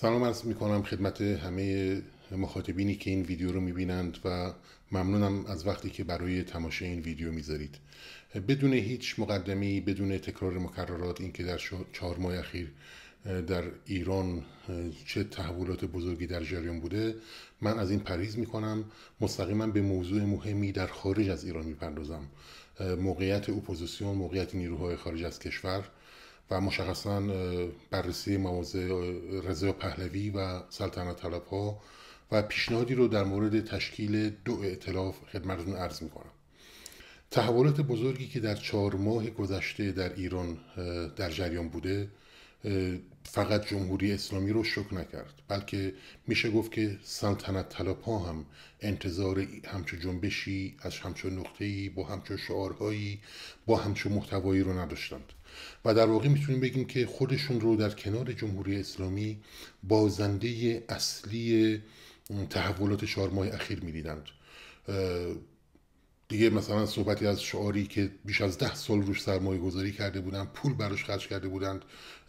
سلام عرض می کنم خدمت همه مخاطبینی که این ویدیو رو میبینند و ممنونم از وقتی که برای تماشای این ویدیو میذارید بدون هیچ مقدمی بدون تکرار مکررات اینکه در چهار ماه اخیر در ایران چه تحولات بزرگی در جریان بوده من از این پریز میکنم مستقیما به موضوع مهمی در خارج از ایران میپردازم موقعیت اپوزیسیون موقعیت نیروهای خارج از کشور و مشخصا بررسی مواضع رضا پهلوی و سلطنت طلبها و پیشنهادی رو در مورد تشکیل دو اعتلاف خدمتتون عرض میکنم تحولات بزرگی که در چهار ماه گذشته در ایران در جریان بوده فقط جمهوری اسلامی رو شک نکرد بلکه میشه گفت که سلطنت طلب ها هم انتظار همچون جنبشی از همچون نقطه‌ای با همچون شعارهایی با همچون محتوایی رو نداشتند و در واقع میتونیم بگیم که خودشون رو در کنار جمهوری اسلامی بازنده اصلی تحولات چهار ماه اخیر میدیدند دیگه مثلا صحبتی از شعاری که بیش از ده سال روش سرمایه گذاری کرده بودند پول براش خرج کرده بودند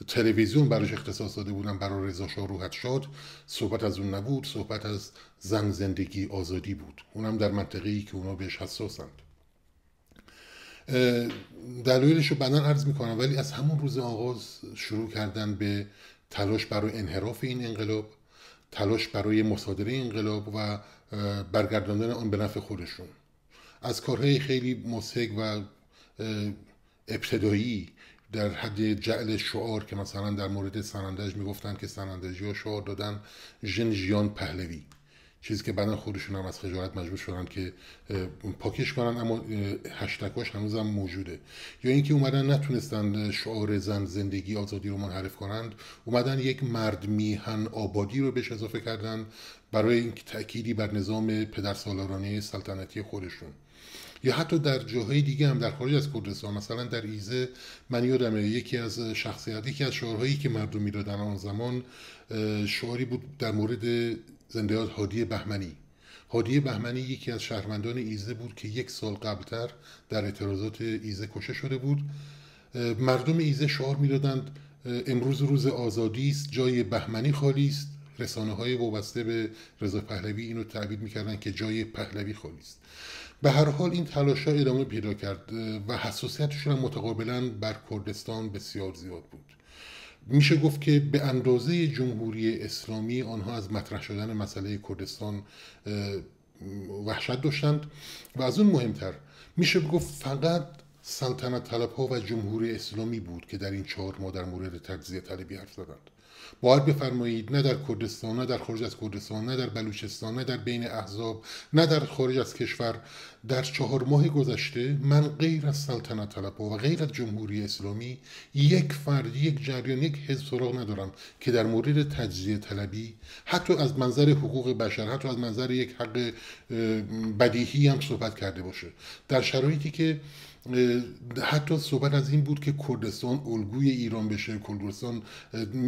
تلویزیون براش اختصاص داده بودن برای رضا شاه روحت شاد صحبت از اون نبود صحبت از زن زندگی آزادی بود اونم در ای که اونا بهش حساسند دلایلش رو بعدا عرض میکنم ولی از همون روز آغاز شروع کردن به تلاش برای انحراف این انقلاب تلاش برای مصادره انقلاب و برگرداندن آن به نفع خودشون از کارهای خیلی مسحک و ابتدایی در حد جعل شعار که مثلا در مورد سنندج میگفتن که سنندجی ها شعار دادن جن جیان پهلوی چیزی که بعدا خودشون هم از خجالت مجبور شدن که پاکش کنن اما هشتگاش هنوز هم موجوده یا اینکه اومدن نتونستن شعار زن زندگی آزادی رو منحرف کنند اومدن یک مرد میهن آبادی رو بهش اضافه کردن برای اینکه تأکیدی بر نظام پدرسالارانه سلطنتی خودشون یا حتی در جاهای دیگه هم در خارج از کردستان مثلا در ایزه من یادمه یکی از شخصیت یکی از شعارهایی که مردم میدادن آن زمان شعاری بود در مورد زندهات هادی بهمنی هادی بهمنی یکی از شهروندان ایزه بود که یک سال قبلتر در اعتراضات ایزه کشه شده بود مردم ایزه شعار میدادند امروز روز آزادی است جای بهمنی خالی است رسانه های وابسته به رضا پهلوی اینو تعبیر میکردن که جای پهلوی خالی است به هر حال این تلاش ها ادامه پیدا کرد و حساسیتشون متقابلا بر کردستان بسیار زیاد بود میشه گفت که به اندازه جمهوری اسلامی آنها از مطرح شدن مسئله کردستان وحشت داشتند و از اون مهمتر میشه گفت فقط سلطنت طلب ها و جمهوری اسلامی بود که در این چهار ماه در مورد تجزیه طلبی حرف زدند باید بفرمایید نه در کردستان نه در خارج از کردستان نه در بلوچستان نه در بین احزاب نه در خارج از کشور در چهار ماه گذشته من غیر از سلطنت طلب و غیر از جمهوری اسلامی یک فرد یک جریان یک حزب سراغ ندارم که در مورد تجزیه طلبی حتی از منظر حقوق بشر حتی از منظر یک حق بدیهی هم صحبت کرده باشه در شرایطی که حتی صحبت از این بود که کردستان الگوی ایران بشه کردستان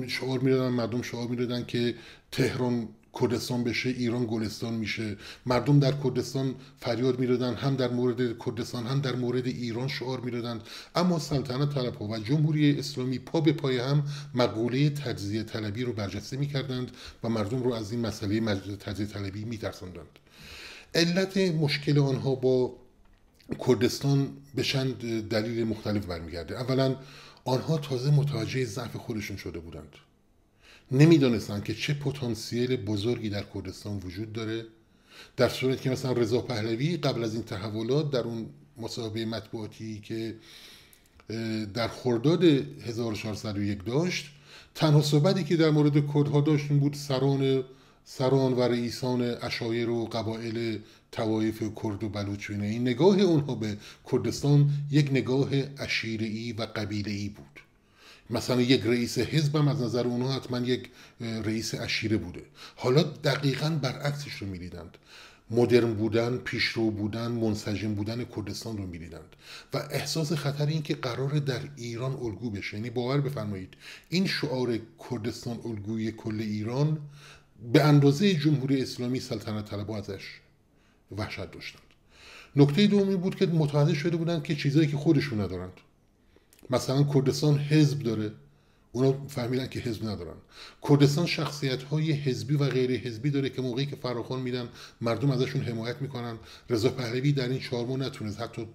شعار میدادن مردم شعار میدادن که تهران کردستان بشه ایران گلستان میشه مردم در کردستان فریاد میدادن هم در مورد کردستان هم در مورد ایران شعار میدادند اما سلطنت طلب ها و جمهوری اسلامی پا به پای هم مقوله تجزیه طلبی رو برجسته میکردند و مردم رو از این مسئله تجزیه طلبی میترساندند علت مشکل آنها با کردستان به چند دلیل مختلف برمیگرده اولا آنها تازه متوجه ضعف خودشون شده بودند نمیدانستند که چه پتانسیل بزرگی در کردستان وجود داره در صورتی که مثلا رضا پهلوی قبل از این تحولات در اون مصاحبه مطبوعاتی که در خرداد 1401 داشت تنها صحبتی که در مورد کردها داشت بود سران سران و رئیسان اشایر و قبایل توایف کرد و بلوچ این نگاه اونها به کردستان یک نگاه ای و ای بود مثلا یک رئیس حزبم از نظر اونها حتما یک رئیس اشیره بوده حالا دقیقا برعکسش رو میدیدند مدرن بودن، پیشرو بودن، منسجم بودن کردستان رو میدیدند و احساس خطر این که قرار در ایران الگو بشه یعنی باور بفرمایید این شعار کردستان الگوی کل ایران به اندازه جمهوری اسلامی سلطنت طلب ازش وحشت داشتند نکته دومی بود که متوجه شده بودن که چیزایی که خودشون ندارند مثلا کردستان حزب داره اونا فهمیدن که حزب ندارن کردستان شخصیت های حزبی و غیر حزبی داره که موقعی که فراخان میدن مردم ازشون حمایت میکنن رضا پهلوی در این چهار ماه نتونست حتی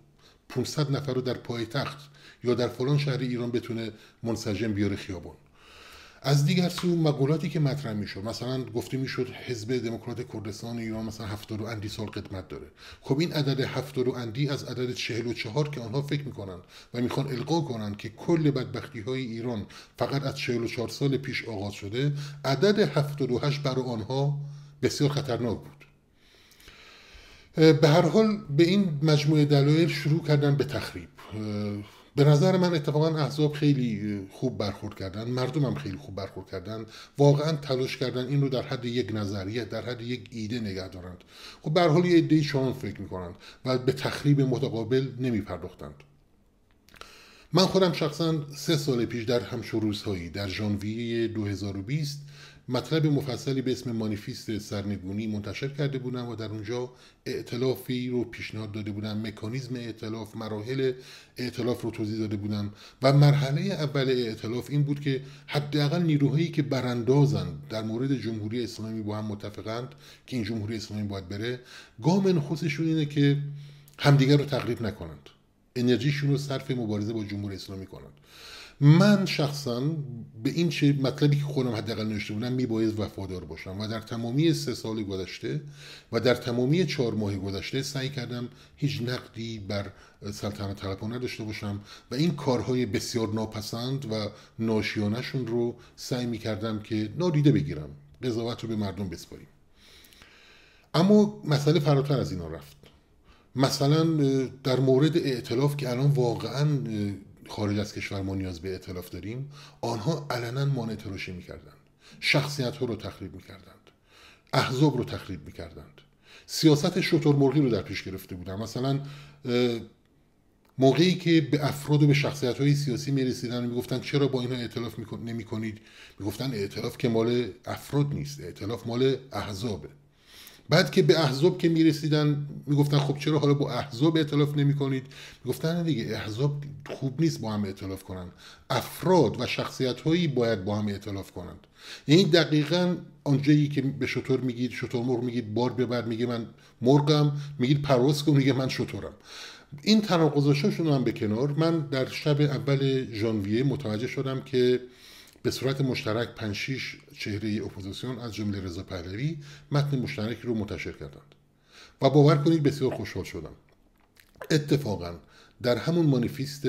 500 نفر رو در پایتخت یا در فلان شهر ایران بتونه منسجم بیاره خیابان از دیگر سو مقولاتی که مطرح میشد مثلا گفته میشد حزب دموکرات کردستان ایران مثلا و اندی سال قدمت داره خب این عدد و اندی از عدد 44 که آنها فکر میکنن و میخوان القا کنن که کل بدبختی های ایران فقط از 44 سال پیش آغاز شده عدد 78 برای آنها بسیار خطرناک بود به هر حال به این مجموعه دلایل شروع کردن به تخریب به نظر من اتفاقا احزاب خیلی خوب برخورد کردن مردمم خیلی خوب برخورد کردن واقعا تلاش کردن این رو در حد یک نظریه در حد یک ایده نگه دارند خب به حال یه ایده شان فکر میکنند و به تخریب متقابل نمیپرداختند من خودم شخصا سه سال پیش در روزهایی در ژانویه 2020 مطلب مفصلی به اسم مانیفیست سرنگونی منتشر کرده بودم و در اونجا اعتلافی رو پیشنهاد داده بودم مکانیزم اعتلاف مراحل اعتلاف رو توضیح داده بودم و مرحله اول اعتلاف این بود که حداقل نیروهایی که براندازند در مورد جمهوری اسلامی با هم متفقند که این جمهوری اسلامی باید بره گام نخستشون اینه که همدیگر رو تقریب نکنند انرژیشون رو صرف مبارزه با جمهور اسلامی کنن من شخصا به این چه مطلبی که خودم حداقل نوشته بودم میباید وفادار باشم و در تمامی سه سال گذشته و در تمامی چهار ماه گذشته سعی کردم هیچ نقدی بر سلطنت طلبان نداشته باشم و این کارهای بسیار ناپسند و ناشیانشون رو سعی میکردم که نادیده بگیرم قضاوت رو به مردم بسپاریم اما مسئله فراتر از اینا رفت مثلا در مورد اعتلاف که الان واقعا خارج از کشور ما نیاز به اعتلاف داریم آنها علنا مانع تراشی میکردند شخصیت ها رو تخریب میکردند احزاب رو تخریب میکردند سیاست شطور مرغی رو در پیش گرفته بودن مثلا موقعی که به افراد و به شخصیت های سیاسی میرسیدن و میگفتن چرا با اینا اعتلاف نمی کنید میگفتن اعتلاف که مال افراد نیست اعتلاف مال احزابه بعد که به احزاب که میرسیدن میگفتن خب چرا حالا با احزاب اعتلاف نمی کنید میگفتن دیگه احزاب خوب نیست با هم اعتلاف کنند افراد و شخصیت هایی باید با هم اعتلاف کنند یعنی دقیقا آنجایی که به شطور میگید شطور مرغ میگید بار ببر میگه من مرغم میگید پرواز کن میگه من شطورم این رو هم به کنار من در شب اول ژانویه متوجه شدم که به صورت مشترک 5 6 چهره اپوزیسیون از جمله رضا پهلوی متن مشترکی رو منتشر کردند و باور کنید بسیار خوشحال شدم اتفاقا در همون مانیفیست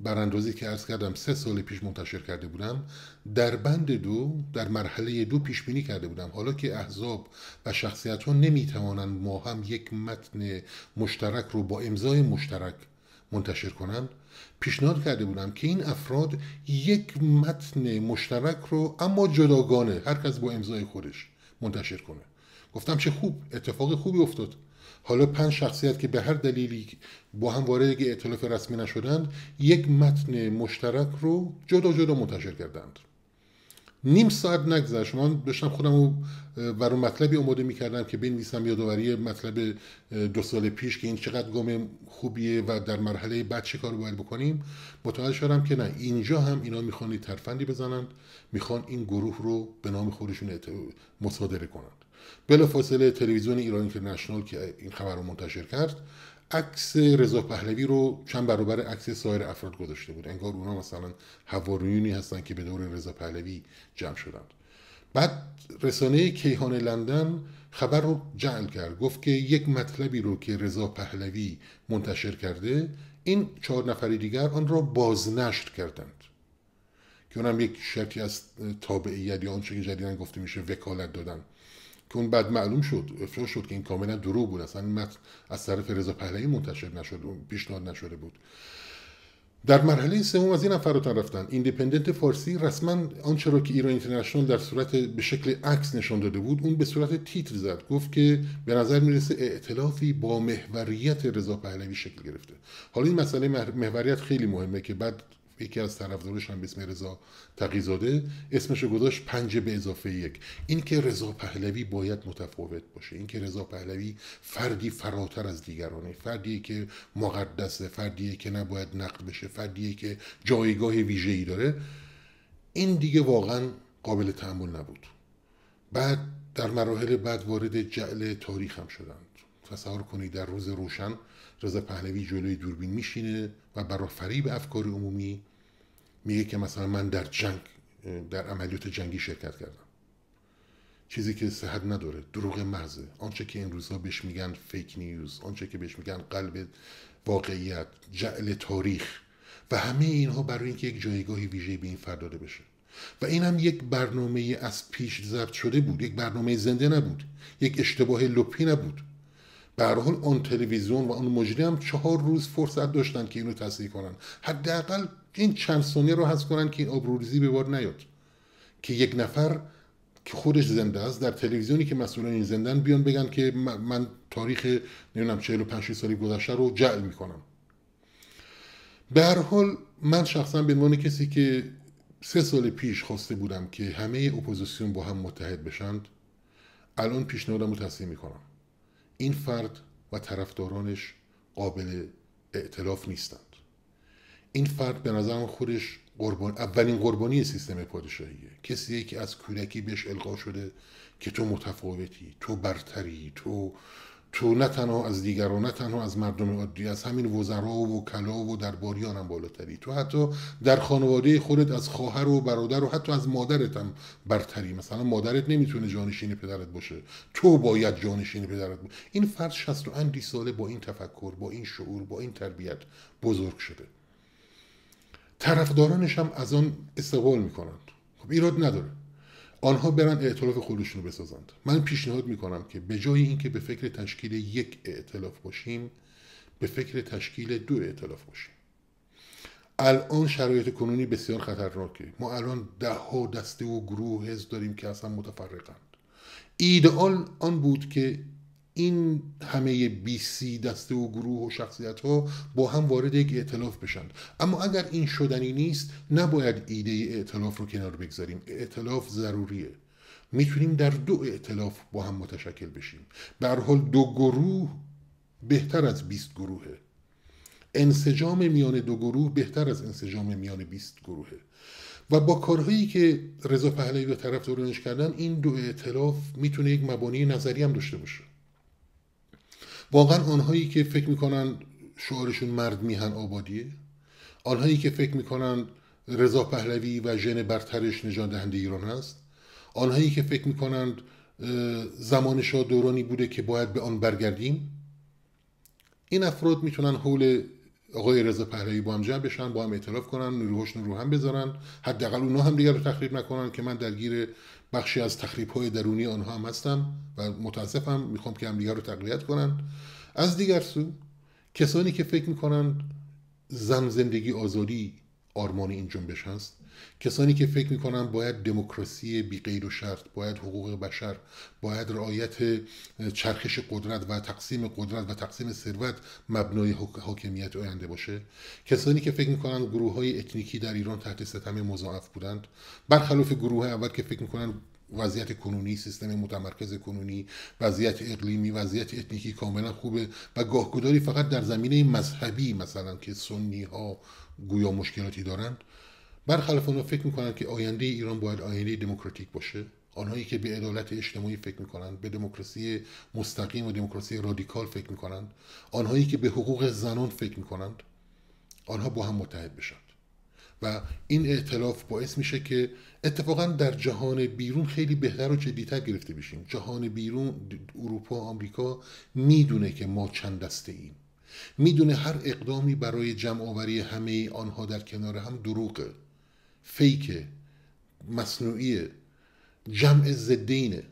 براندازی که ارز کردم سه سال پیش منتشر کرده بودم در بند دو در مرحله دو پیش بینی کرده بودم حالا که احزاب و شخصیت ها نمی توانند ما هم یک متن مشترک رو با امضای مشترک منتشر کنند پیشنهاد کرده بودم که این افراد یک متن مشترک رو اما جداگانه هر کس با امضای خودش منتشر کنه گفتم چه خوب اتفاق خوبی افتاد حالا پنج شخصیت که به هر دلیلی با هم وارد ائتلاف رسمی نشدند یک متن مشترک رو جدا جدا منتشر کردند نیم ساعت نگذر شما داشتم خودم رو برای مطلبی آماده میکردم که بنویسم یادآوری مطلب دو سال پیش که این چقدر گام خوبیه و در مرحله بعد چه کار باید بکنیم متوجه شدم که نه اینجا هم اینا میخوان ترفندی بزنند میخوان این گروه رو به نام خودشون مصادره کنن فاصله تلویزیون ایران اینترنشنال که این خبر رو منتشر کرد عکس رضا پهلوی رو چند برابر عکس سایر افراد گذاشته بود انگار اونا مثلا هواریونی هستن که به دور رضا پهلوی جمع شدند بعد رسانه کیهان لندن خبر رو جعل کرد گفت که یک مطلبی رو که رضا پهلوی منتشر کرده این چهار نفری دیگر آن را بازنشر کردند که اونم یک شرطی از تابعیت یا آنچه که جدیدن گفته میشه وکالت دادن که اون بعد معلوم شد افشا شد که این کاملا دروغ بود اصلا متن از طرف رضا پهلوی منتشر نشد پیشنهاد نشده بود در مرحله سوم از این فراتر رفتن ایندیپندنت فارسی رسما آنچه را که ایران اینترنشنال در صورت به شکل عکس نشان داده بود اون به صورت تیتر زد گفت که به نظر میرسه ائتلافی با محوریت رضا پهلوی شکل گرفته حالا این مسئله محوریت خیلی مهمه که بعد یکی از طرفدارش هم اسم رضا تقیزاده رو گذاشت پنج به اضافه یک این که رضا پهلوی باید متفاوت باشه این که رضا پهلوی فردی فراتر از دیگرانه فردی که مقدسه فردی که نباید نقد بشه فردی که جایگاه ویژه ای داره این دیگه واقعا قابل تحمل نبود بعد در مراحل بعد وارد جعل تاریخ هم شدند تصور کنید در روز روشن رضا پهلوی جلوی دوربین میشینه و برای فریب افکار عمومی میگه که مثلا من در جنگ در عملیات جنگی شرکت کردم چیزی که صحت نداره دروغ مرزه آنچه که این روزها بهش میگن فیک نیوز آنچه که بهش میگن قلب واقعیت جعل تاریخ و همه اینها برای اینکه یک جایگاهی ویژه به این فرد داده بشه و این هم یک برنامه از پیش ضبط شده بود یک برنامه زنده نبود یک اشتباه لپی نبود به حال آن تلویزیون و آن مجری هم چهار روز فرصت داشتن که اینو تصحیح کنن حداقل این چند ثانیه رو حذف کنن که این آبروریزی به بار نیاد که یک نفر که خودش زنده است در تلویزیونی که مسئولان این زندن بیان بگن که من تاریخ نمیدونم 45 سالی گذشته رو جعل میکنم به هر حال من شخصا به عنوان کسی که سه سال پیش خواسته بودم که همه اپوزیسیون با هم متحد بشند الان پیشنهادم رو تصدیم میکنم این فرد و طرفدارانش قابل اعتلاف نیستند این فرد به نظرم خودش قربان اولین قربانی سیستم پادشاهیه کسی که از کودکی بهش القا شده که تو متفاوتی تو برتری تو تو نه تنها از دیگران نه تنها از مردم عادی از همین وزرا و وکلا و درباریان هم بالاتری تو حتی در خانواده خودت از خواهر و برادر و حتی از مادرت هم برتری مثلا مادرت نمیتونه جانشین پدرت باشه تو باید جانشین پدرت باشه این فرد 60 اندی ساله با این تفکر با این شعور با این تربیت بزرگ شده طرفدارانش هم از آن استقبال میکنند خب ایراد نداره آنها برن ائتلاف خودشون رو بسازند من پیشنهاد میکنم که به جای اینکه به فکر تشکیل یک ائتلاف باشیم به فکر تشکیل دو ائتلاف باشیم الان شرایط کنونی بسیار خطرناکه ما الان ده ها دسته و گروه حزب داریم که اصلا متفرقند ایدئال آن بود که این همه بیسی دسته و گروه و شخصیت ها با هم وارد یک اعتلاف بشن اما اگر این شدنی نیست نباید ایده اعتلاف رو کنار بگذاریم اعتلاف ضروریه میتونیم در دو اعتلاف با هم متشکل بشیم به حال دو گروه بهتر از 20 گروهه انسجام میان دو گروه بهتر از انسجام میان 20 گروهه و با کارهایی که رضا پهلوی و طرف دارونش کردن این دو اعتلاف میتونه یک مبانی نظری هم داشته باشه واقعا آنهایی که فکر میکنند شعارشون مرد میهن آبادیه آنهایی که فکر میکنن رضا پهلوی و ژن برترش نجات دهنده ایران هست آنهایی که فکر میکنند زمان شاه دورانی بوده که باید به آن برگردیم این افراد میتونن حول آقای رضا پهلوی با هم جمع بشن با هم اعتراف کنن نوروهشون رو هم بذارن حداقل اونها هم دیگر رو تخریب نکنن که من درگیر بخشی از تخریب های درونی آنها هم هستم و متاسفم میخوام که هم دیگر رو تقویت کنن از دیگر سو کسانی که فکر میکنن زن زندگی آزادی آرمان این جنبش هست کسانی که فکر میکنن باید دموکراسی بی قید و شرط باید حقوق بشر باید رعایت چرخش قدرت و تقسیم قدرت و تقسیم ثروت مبنای حاکمیت آینده باشه کسانی که فکر میکنن گروه های اتنیکی در ایران تحت ستم مضاعف بودند برخلاف گروه اول که فکر میکنن وضعیت کنونی سیستم متمرکز کنونی وضعیت اقلیمی وضعیت اتنیکی کاملا خوبه و گاهگداری فقط در زمینه مذهبی مثلا که سنی ها گویا مشکلاتی دارند برخلاف اونا فکر میکنند که آینده ایران باید آینده دموکراتیک باشه آنهایی که به عدالت اجتماعی فکر میکنند به دموکراسی مستقیم و دموکراسی رادیکال فکر میکنند آنهایی که به حقوق زنان فکر میکنند آنها با هم متحد بشند و این اعتلاف باعث میشه که اتفاقا در جهان بیرون خیلی بهتر و جدیتر گرفته بشیم جهان بیرون اروپا آمریکا میدونه که ما چند دسته ایم میدونه هر اقدامی برای جمع آوری همه آنها در کنار هم دروغه فیکه مصنوعیه جمع زدینه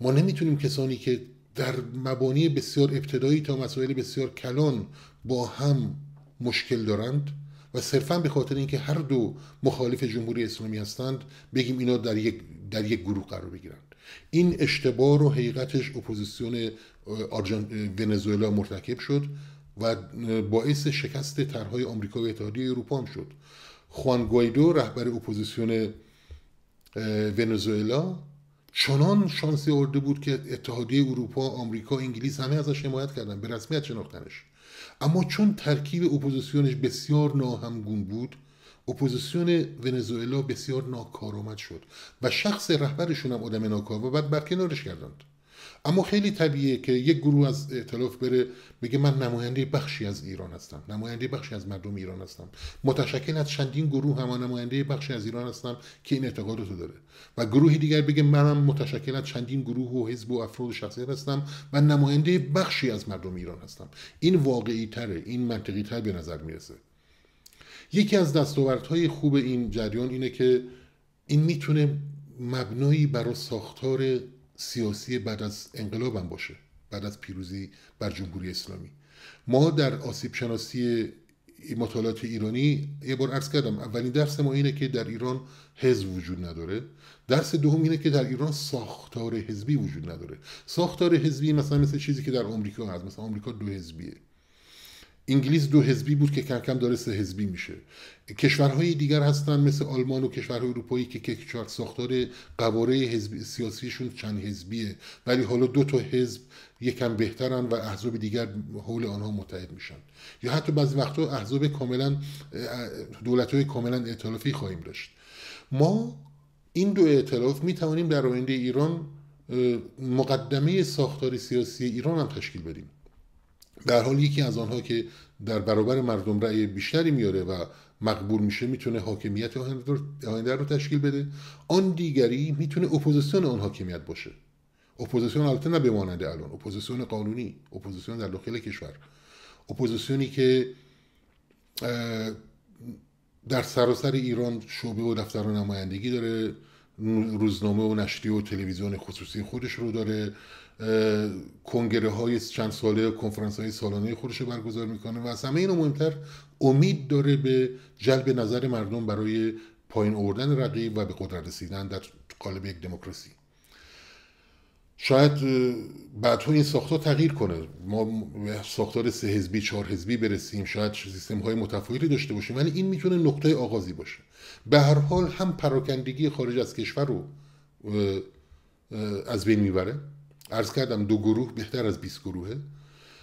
ما نمیتونیم کسانی که در مبانی بسیار ابتدایی تا مسائل بسیار کلان با هم مشکل دارند و صرفا به خاطر اینکه هر دو مخالف جمهوری اسلامی هستند بگیم اینا در یک, در یک گروه قرار بگیرند این اشتباه رو حقیقتش اپوزیسیون آرژان ونزوئلا مرتکب شد و باعث شکست طرحهای آمریکا و اتحادیه اروپا هم شد خوان گویدو رهبر اپوزیسیون ونزوئلا چنان شانسی آورده بود که اتحادیه اروپا، آمریکا، انگلیس همه ازش حمایت کردن به رسمیت شناختنش اما چون ترکیب اپوزیسیونش بسیار ناهمگون بود اپوزیسیون ونزوئلا بسیار ناکارآمد شد و شخص رهبرشون هم آدم ناکار و بعد برکنارش کردند اما خیلی طبیعه که یک گروه از ائتلاف بره بگه من نماینده بخشی از ایران هستم نماینده بخشی از مردم ایران هستم متشکل از چندین گروه هم نماینده بخشی از ایران هستم که این رو داره و گروهی دیگر بگه منم متشکل از چندین گروه و حزب و افراد شخصی هستم و نماینده بخشی از مردم ایران هستم این واقعی تره این منطقی تر به نظر میرسه یکی از دستاوردهای خوب این جریان اینه که این میتونه مبنایی برای ساختار سیاسی بعد از انقلابم باشه بعد از پیروزی بر جمهوری اسلامی ما در آسیب شناسی مطالعات ایرانی یه بار عرض کردم اولین درس ما اینه که در ایران حزب وجود نداره درس دوم اینه که در ایران ساختار حزبی وجود نداره ساختار حزبی مثلا مثل چیزی که در آمریکا هست مثلا آمریکا دو حزبیه انگلیس دو حزبی بود که کم کم داره سه حزبی میشه کشورهای دیگر هستن مثل آلمان و کشورهای اروپایی که کشور ساختار قواره حزبی سیاسیشون چند حزبیه ولی حالا دو تا حزب یکم بهترن و احزاب دیگر حول آنها متحد میشن یا حتی بعضی وقتها احزاب کاملا دولتهای کاملا ائتلافی خواهیم داشت ما این دو ائتلاف می در آینده ایران مقدمه ساختار سیاسی ایران هم تشکیل بدیم در حال یکی از آنها که در برابر مردم رأی بیشتری میاره و مقبول میشه میتونه حاکمیت آینده رو تشکیل بده آن دیگری میتونه اپوزیسیون آن حاکمیت باشه اپوزیسیون البته نه بماننده الان اپوزیسیون قانونی اپوزیسیون در داخل کشور اپوزیسیونی که در سراسر ایران شعبه و دفتر و نمایندگی داره روزنامه و نشریه و تلویزیون خصوصی خودش رو داره کنگره های چند ساله کنفرانس های سالانه خودش برگزار میکنه و از همه اینو مهمتر امید داره به جلب نظر مردم برای پایین آوردن رقیب و به قدرت رسیدن در قالب یک دموکراسی شاید بعدها این ساختار تغییر کنه ما به ساختار سه حزبی چهار حزبی برسیم شاید سیستم های متفاوتی داشته باشیم ولی این میتونه نقطه آغازی باشه به هر حال هم پراکندگی خارج از کشور رو از بین میبره ارز کردم دو گروه بهتر از 20 گروهه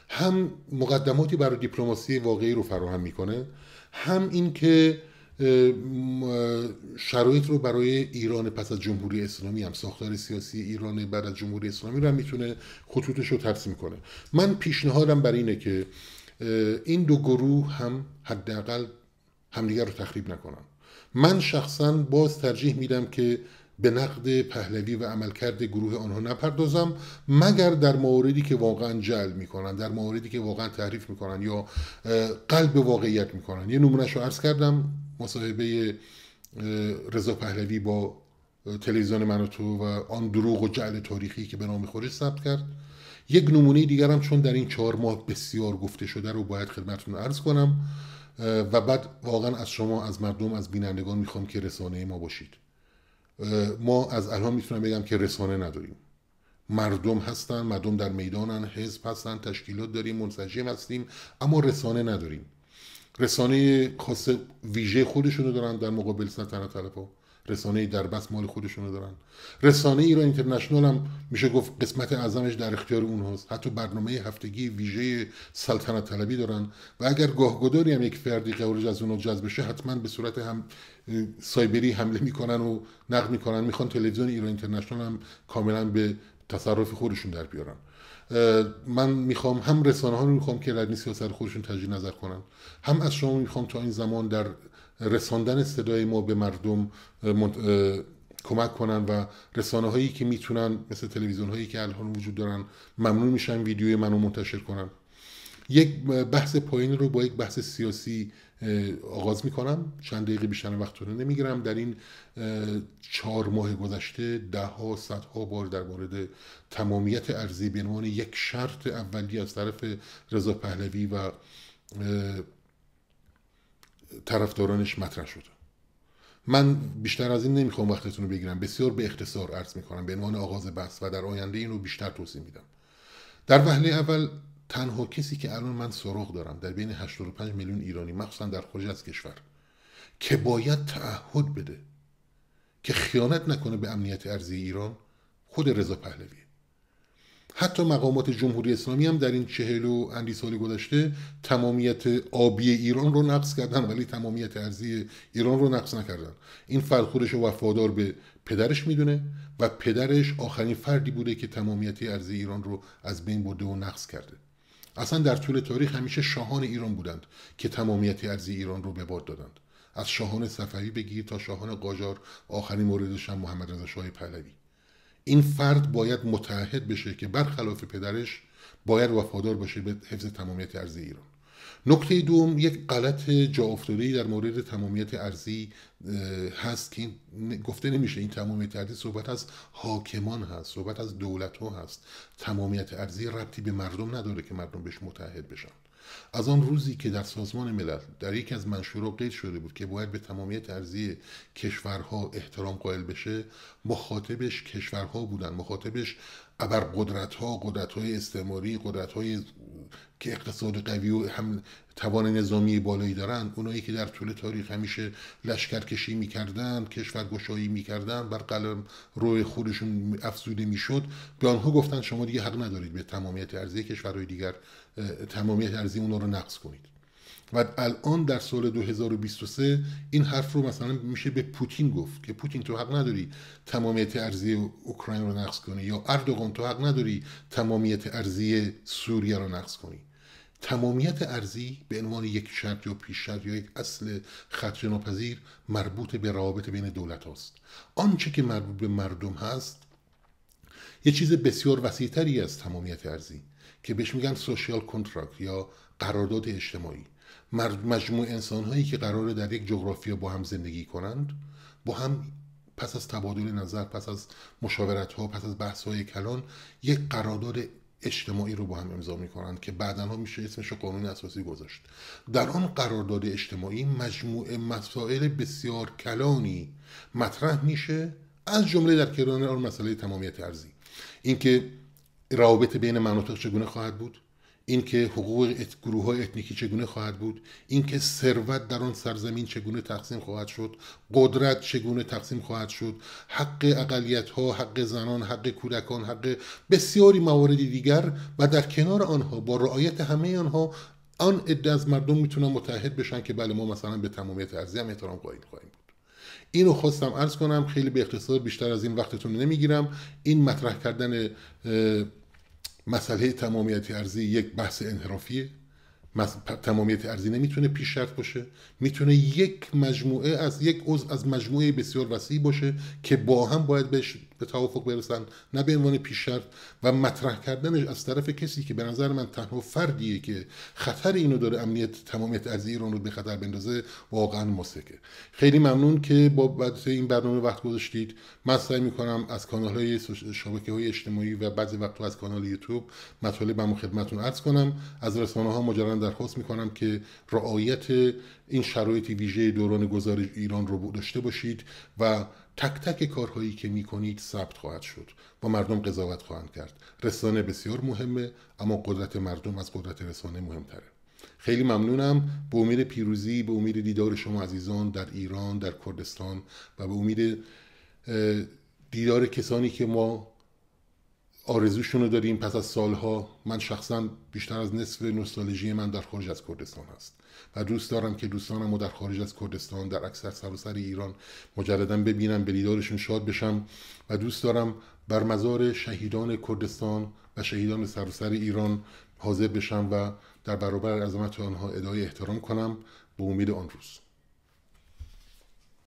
هم مقدماتی برای دیپلماسی واقعی رو فراهم میکنه هم اینکه شرایط رو برای ایران پس از جمهوری اسلامی هم ساختار سیاسی ایران بعد از جمهوری اسلامی رو هم میتونه خطوطش رو ترسیم میکنه من پیشنهادم بر اینه که این دو گروه هم حداقل همدیگر رو تخریب نکنن من شخصا باز ترجیح میدم که به نقد پهلوی و عملکرد گروه آنها نپردازم مگر در مواردی که واقعا جل میکنن در مواردی که واقعا تحریف میکنن یا قلب واقعیت میکنن یه نمونه رو عرض کردم مصاحبه رضا پهلوی با تلویزیون من و تو و آن دروغ و جعل تاریخی که به نام خودش ثبت کرد یک نمونه دیگر هم چون در این چهار ماه بسیار گفته شده رو باید خدمتتون عرض کنم و بعد واقعا از شما از مردم از بینندگان میخوام که رسانه ما باشید ما از الان میتونم بگم که رسانه نداریم مردم هستن مردم در میدانن حزب هستن تشکیلات داریم منسجم هستیم اما رسانه نداریم رسانه خاص ویژه خودشونو دارن در مقابل سلطنت طلبها رسانه در بس مال خودشونو دارن رسانه ایران اینترنشنال هم میشه گفت قسمت اعظمش در اختیار اونهاست حتی برنامه هفتگی ویژه سلطنت طلبی دارن و اگر گاهگداری هم یک فردی خارج از اونها جذب بشه حتما به صورت هم سایبری حمله میکنن و نقد میکنن میخوان تلویزیون ایران اینترنشنال هم کاملا به تصرف خودشون در بیارن من میخوام هم رسانه ها رو میخوام که در سیاست خودشون تجدید نظر کنن هم از شما میخوام تا این زمان در رساندن صدای ما به مردم کمک کنن و رسانه هایی که میتونن مثل تلویزیون هایی که الان وجود دارن ممنون میشن ویدیو منو منتشر کنن یک بحث پایین رو با یک بحث سیاسی آغاز میکنم چند دقیقه بیشتر وقت رو نمیگیرم در این چهار ماه گذشته ده ها صدها بار در مورد تمامیت ارزی به عنوان یک شرط اولی از طرف رضا پهلوی و طرفدارانش مطرح شد من بیشتر از این نمیخوام وقتتون رو بگیرم بسیار به اختصار عرض میکنم به عنوان آغاز بحث و در آینده این رو بیشتر توضیح میدم در وهله اول تنها کسی که الان من سراغ دارم در بین 85 میلیون ایرانی مخصوصا در خارج از کشور که باید تعهد بده که خیانت نکنه به امنیت ارزی ایران خود رضا پهلوی. حتی مقامات جمهوری اسلامی هم در این چهل و اندی سال گذشته تمامیت آبی ایران رو نقص کردن ولی تمامیت ارزی ایران رو نقص نکردن این فرخورش وفادار به پدرش میدونه و پدرش آخرین فردی بوده که تمامیت ارزی ایران رو از بین برده و نقض کرده اصلا در طول تاریخ همیشه شاهان ایران بودند که تمامیت ارزی ایران رو به باد دادند از شاهان صفوی بگیر تا شاهان قاجار آخرین موردش هم محمد رضا شاه پهلوی این فرد باید متعهد بشه که برخلاف پدرش باید وفادار باشه به حفظ تمامیت ارزی ایران نکته دوم یک غلط جا در مورد تمامیت ارزی هست که گفته نمیشه این تمامیت ارزی صحبت از حاکمان هست صحبت از دولت ها هست تمامیت ارزی ربطی به مردم نداره که مردم بهش متحد بشن از آن روزی که در سازمان ملل در یکی از منشورها قید شده بود که باید به تمامی ارزی کشورها احترام قائل بشه مخاطبش کشورها بودن مخاطبش ابرقدرتها قدرتهای استعماری قدرتهای که اقتصاد قوی و هم توان نظامی بالایی دارند اونایی که در طول تاریخ همیشه لشکرکشی میکردن کشورگشایی میکردن بر قلم روی خودشون افزوده میشد به آنها گفتن شما دیگه حق ندارید به تمامیت ارزی کشورهای دیگر تمامیت ارزی اونا رو نقض کنید و الان در سال 2023 این حرف رو مثلا میشه به پوتین گفت که پوتین تو حق نداری تمامیت ارزی اوکراین رو نقص کنی یا اردوغان تو حق نداری تمامیت ارزی سوریه رو نقض کنی تمامیت ارزی به عنوان یک شرط یا پیش شرط یا یک اصل خطر ناپذیر مربوط به روابط بین دولت هاست آنچه که مربوط به مردم هست یه چیز بسیار وسیعتری از تمامیت ارزی که بهش میگن سوشیال کنترکت یا قرارداد اجتماعی مجموع انسان هایی که قراره در یک جغرافیا با هم زندگی کنند با هم پس از تبادل نظر پس از مشاورت ها پس از بحث های کلان یک قرارداد اجتماعی رو با هم امضا کنند که بعدنها میشه اسمش قانون اساسی گذاشت در آن قرارداد اجتماعی مجموع مسائل بسیار کلانی مطرح میشه از جمله در کنار آن مسئله تمامیت ارزی اینکه روابط بین مناطق چگونه خواهد بود اینکه حقوق گروه های اتنیکی چگونه خواهد بود اینکه ثروت در آن سرزمین چگونه تقسیم خواهد شد قدرت چگونه تقسیم خواهد شد حق اقلیت ها حق زنان حق کودکان حق بسیاری مواردی دیگر و در کنار آنها با رعایت همه آنها آن عده از مردم میتونن متحد بشن که بله ما مثلا به تمامیت ارضی هم احترام قائل خواهیم بود اینو خواستم عرض کنم خیلی به اختصار بیشتر از این وقتتون نمیگیرم این مطرح کردن مسئله تمامیت ارزی یک بحث انحرافیه تمامیت ارزی نمیتونه پیش شرط باشه میتونه یک مجموعه از یک عضو از مجموعه بسیار وسیعی باشه که با هم باید بهش به توافق برسن نه به عنوان پیشرفت و مطرح کردنش از طرف کسی که به نظر من تنها فردیه که خطر اینو داره امنیت تمامیت از ایران رو به خطر بندازه واقعا مسکه خیلی ممنون که با بعد این برنامه وقت گذاشتید من سعی میکنم از کانال های شبکه های اجتماعی و بعضی وقت از کانال یوتیوب مطالبم و خدمتتون عرض کنم از رسانه ها مجرد درخواست میکنم که رعایت این شرایطی ویژه دوران گذار ایران رو داشته باشید و تک تک کارهایی که می کنید ثبت خواهد شد و مردم قضاوت خواهند کرد رسانه بسیار مهمه اما قدرت مردم از قدرت رسانه مهمتره خیلی ممنونم به امید پیروزی به امید دیدار شما عزیزان در ایران در کردستان و به امید دیدار کسانی که ما آرزوشون رو داریم پس از سالها من شخصا بیشتر از نصف نوستالژی من در خارج از کردستان هست و دوست دارم که دوستانم رو در خارج از کردستان در اکثر سراسر ایران مجددا ببینم به دیدارشون شاد بشم و دوست دارم بر مزار شهیدان کردستان و شهیدان سراسر ایران حاضر بشم و در برابر عظمت آنها ادای احترام کنم به امید آن روز